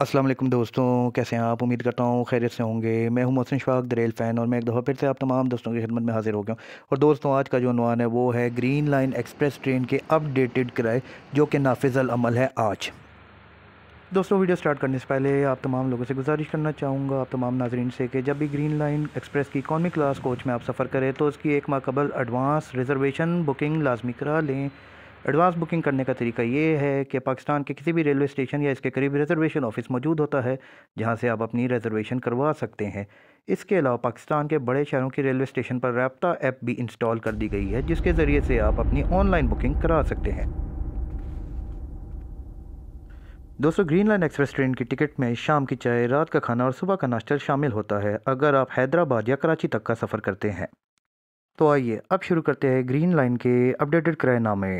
असलम दोस्तों कैसे हैं आप उम्मीद करता हूँ खैरियत से होंगे मैं हूं मोहसिन शफाक दरेल फ़ैन और मैं एक दफ़ा फिर से आप तमाम दोस्तों की खिदमत में हाज़िर हो गया हूं और दोस्तों आज का जो अनवान है वो है ग्रीन लाइन एक्सप्रेस ट्रेन के अपडेटेड किराए जो कि नाफिजल अमल है आज दोस्तों वीडियो स्टार्ट करने से पहले आप तमाम लोगों से गुजारिश करना चाहूँगा आप तमाम नाजरन से कि जब भी ग्रीन लाइन एक्सप्रेस की इकॉनमी क्लास कोच में आप सफ़र करें तो उसकी एक माह कबल एडवांस रिजर्वेशन बुकिंग लाजमी करा लें एडवांस बुकिंग करने का तरीका ये है कि पाकिस्तान के किसी भी रेलवे स्टेशन या इसके करीब रिजर्वेशन ऑफिस मौजूद होता है जहाँ से आप अपनी रिजर्वेशन करवा सकते हैं इसके अलावा पाकिस्तान के बड़े शहरों की रेलवे स्टेशन पर रबता ऐप भी इंस्टॉल कर दी गई है जिसके ज़रिए से आप अपनी ऑनलाइन बुकिंग करा सकते हैं दोस्तों ग्रीन लाइन एक्सप्रेस ट्रेन की टिकट में शाम की चाय रात का खाना और सुबह का नाश्ता शामिल होता है अगर आप हैदराबाद या कराची तक का सफ़र करते हैं तो आइए अब शुरू करते हैं ग्रीन लाइन के अपडेटेड नामे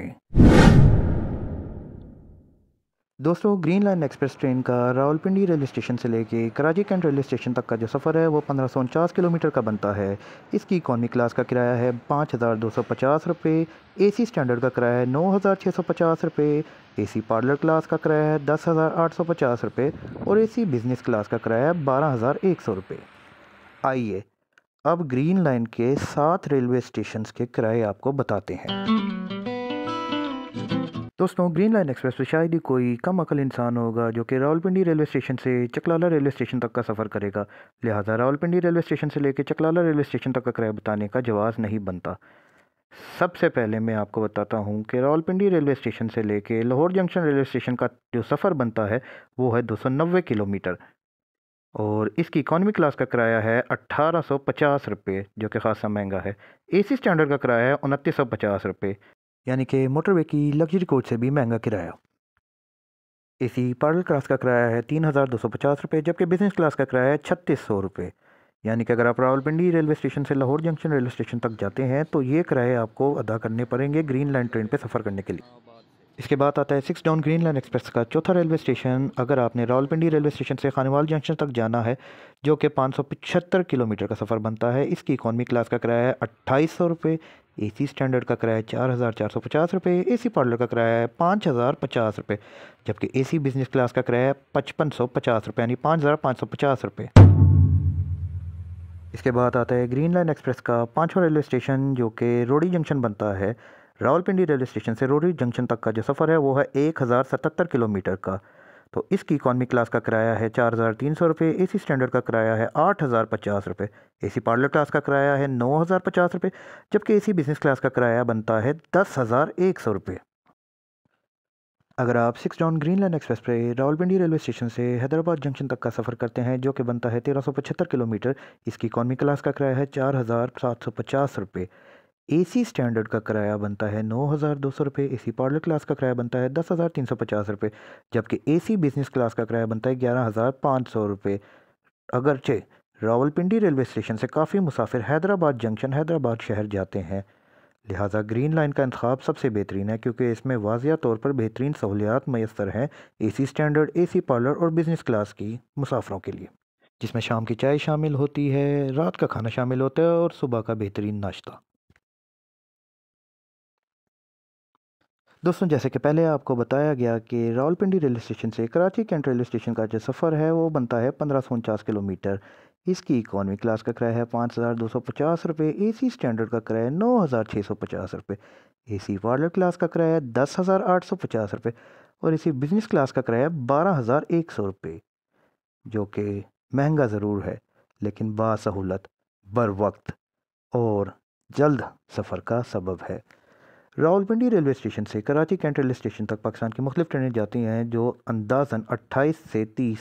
दोस्तों ग्रीन लाइन एक्सप्रेस ट्रेन का रावलपिंडी रेलवे स्टेशन से लेके कराची कैंट रेलवे स्टेशन तक का जो सफ़र है वो पंद्रह किलोमीटर का बनता है इसकी इकॉनमी क्लास का किराया है पाँच हज़ार दो सौ पचास रुपये ए स्टैंडर्ड का किराया है नौ हज़ार छः सौ पचास रुपये ए पार्लर क्लास का किराया है दस हज़ार आठ सौ पचास रुपये और ए बिज़नेस क्लास का किराया है बारह हज़ार एक सौ रुपये आइए अब ग्रीन लाइन के सात रेलवे स्टेशन के किराए आपको बताते हैं दोस्तों ग्रीन लाइन एक्सप्रेस पर शायद ही कोई कम अकल इंसान होगा जो कि रावलपिंडी रेलवे स्टेशन से चकलाला रेलवे स्टेशन तक का सफ़र करेगा लिहाजा रावलपिंडी रेलवे स्टेशन से लेकर चकलाला रेलवे स्टेशन तक का किराया बताने का जवाब नहीं बनता सबसे पहले मैं आपको बताता हूँ कि रावलपिंडी रेलवे स्टेशन से लेके लाहौर जंक्शन रेलवे स्टेशन का जो सफ़र बनता है वो है दो किलोमीटर और इसकी इकॉनमी क्लास का किराया है अट्ठारह सौ पचास रुपये जो कि खासा महंगा है एसी स्टैंडर्ड का किराया है उनतीस सौ पचास रुपये यानी कि मोटरवे की लग्जरी कोच से भी महंगा किराया एसी पार्लर क्लास का किराया है तीन हज़ार दो सौ पचास रुपये जबकि बिज़नेस क्लास का किराया है छत्तीस सौ रुपये यानी कि अगर आप रावलपिंडी रेलवे स्टेशन से लाहौर जंक्शन रेलवे स्टेशन तक जाते हैं तो ये किराए आपको अदा करने पड़ेंगे ग्रीन लाइन ट्रेन पर सफ़र करने के लिए इसके बाद आता है six down Green Line Express का चौथा रेलवे स्टेशन अगर आपने रावलपिंडी रेलवे स्टेशन से खानीवाल जंक्शन तक जाना है जो कि पाँच किलोमीटर का सफ़र बनता है इसकी इकॉनमी क्लास का किराया है अट्ठाईस सौ रुपये ए सी स्टैंडर्ड का किराया चार हज़ार चार सौ पचास ए सी पार्लर का किराया है पाँच हज़ार पचास रुपये जबकि ए सी बिजनेस क्लास का किराया है पचपन सौ पचास रुपये यानी पाँच हज़ार पाँच सौ पचास रुपये इसके बाद आता है ग्रीन लाइन एक्सप्रेस का पाँचवा रेलवे स्टेशन जो कि रोड़ी जंक्शन बनता है रावलपिंडी रेलवे स्टेशन से रोरी जंक्शन तक का जो सफ़र है वो है एक हज़ार सतहत्तर किलोमीटर का तो इसकी इकॉनमी क्लास का किराया है चार हज़ार तीन सौ रुपये ए सी स्टैंडर्ड का किराया है आठ हज़ार पचास रुपये ए सी पार्लर क्लास का किराया है नौ हज़ार पचास रुपये जबकि ए सी बिज़नेस क्लास का किराया बनता है दस हज़ार एक सौ रुपये अगर आप six down Green Line Express पर रावलपिंडी रेलवे स्टेशन से हैदराबाद जंक्शन तक का सफ़र करते हैं जो कि बनता है तेरह सौ पचहत्तर किलोमीटर इसकी इकॉनमी क्लास का किराया है चार हज़ार सात सौ पचास रुपये एसी स्टैंडर्ड का किराया बनता है नौ हज़ार दो सौ रुपये ए सी पार्लर क्लास का किराया बनता है दस हज़ार तीन सौ पचास रुपये जबकि ए सी बिज़नेस क्लास का किराया बनता है ग्यारह हज़ार पाँच सौ रुपये अगरचे रावलपिंडी रेलवे स्टेशन से काफ़ी मुसाफिर हैदराबाद जंक्शन हैदराबाद शहर जाते हैं लिहाजा ग्रीन लाइन का इंतब सबसे बेहतरीन है क्योंकि इसमें वाजिया तौर पर बेहतरीन सहूलियात मैसर हैं A C standard A C parlour और बिज़नेस क्लास की मुसाफरों के लिए जिसमें शाम की चाय शामिल होती है रात का खाना शामिल होता है और सुबह का बेहतरीन नाश्ता दोस्तों जैसे कि पहले आपको बताया गया कि रावलपिंडी रेलवे स्टेशन से कराची कैंट रेलवे स्टेशन का जो सफ़र है वो बनता है पंद्रह सौ उनचास किलोमीटर इसकी इकोनॉमी क्लास का किराया है पाँच हज़ार दो सौ पचास रुपये ए सी स्टैंडर्ड का किराया नौ हज़ार छः सौ पचास रुपये ए सी वार्डर क्लास का किराया है दस हज़ार आठ सौ पचास रुपये और ए सी बिजनेस क्लास का किराया बारह हज़ार एक सौ रुपये जो कि महंगा ज़रूर है लेकिन बासहूलत बर वक्त और जल्द सफ़र का सबब है रावलपिंडी रेलवे स्टेशन से कराची कैंट रेलवे स्टेशन तक पाकिस्तान की मुख्तलिफ ट्रेनें जाती हैं जो अंदाजन 28 से 30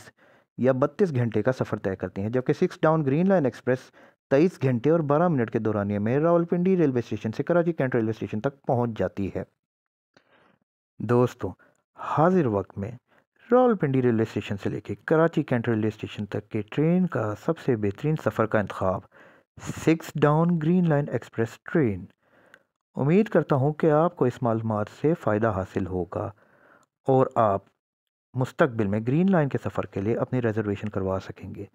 या 32 घंटे का सफ़र तय करती हैं जबकि six down Green Line Express 23 घंटे और 12 मिनट के दौरानिए में रावलपिंडी रेलवे स्टेशन से कराची कैंट रेलवे स्टेशन तक पहुँच जाती है दोस्तों हाजिर वक्त में रावलपिंडी रेलवे स्टेशन से लेकर कराची कैंट रेलवे स्टेशन तक के ट्रेन का सबसे बेहतरीन सफ़र का इंतखब six down Green Line Express train उम्मीद करता हूँ कि आपको इस मालूम से फ़ायदा हासिल होगा और आप मुस्तबिल में ग्रीन लाइन के सफ़र के लिए अपनी रिजर्वेशन करवा सकेंगे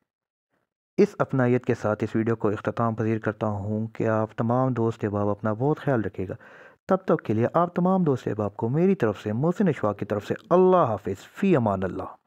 इस अपनाइत के साथ इस वीडियो को अख्ताम पजीर करता हूँ कि आप तमाम दोस्त अहबाब अपना बहुत ख्याल रखेगा तब तक के लिए आप तमाम दोस्त अहबाब को मेरी तरफ़ से मोहसिन अशवा की तरफ से अल्लाह हाफ़ फ़ी अमान अल्लाह